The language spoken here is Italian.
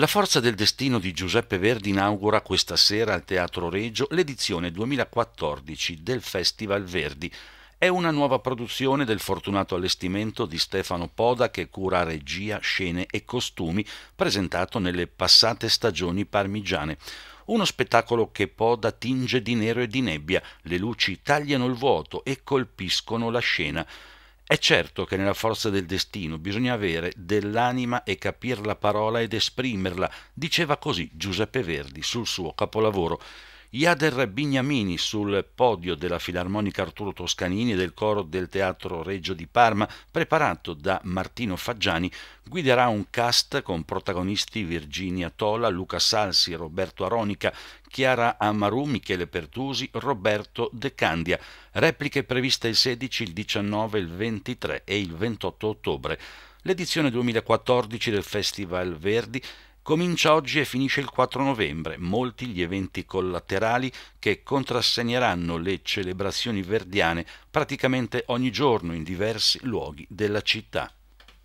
La forza del destino di Giuseppe Verdi inaugura questa sera al Teatro Reggio l'edizione 2014 del Festival Verdi. È una nuova produzione del fortunato allestimento di Stefano Poda che cura regia, scene e costumi, presentato nelle passate stagioni parmigiane. Uno spettacolo che Poda tinge di nero e di nebbia, le luci tagliano il vuoto e colpiscono la scena. È certo che nella forza del destino bisogna avere dell'anima e capir la parola ed esprimerla, diceva così Giuseppe Verdi sul suo capolavoro Iader Bignamini sul podio della Filarmonica Arturo Toscanini e del coro del Teatro Reggio di Parma, preparato da Martino Faggiani, guiderà un cast con protagonisti Virginia Tola, Luca Salsi, Roberto Aronica, Chiara Amaru, Michele Pertusi, Roberto De Candia. Repliche previste il 16, il 19, il 23 e il 28 ottobre. L'edizione 2014 del Festival Verdi comincia oggi e finisce il 4 novembre, molti gli eventi collaterali che contrassegneranno le celebrazioni verdiane praticamente ogni giorno in diversi luoghi della città.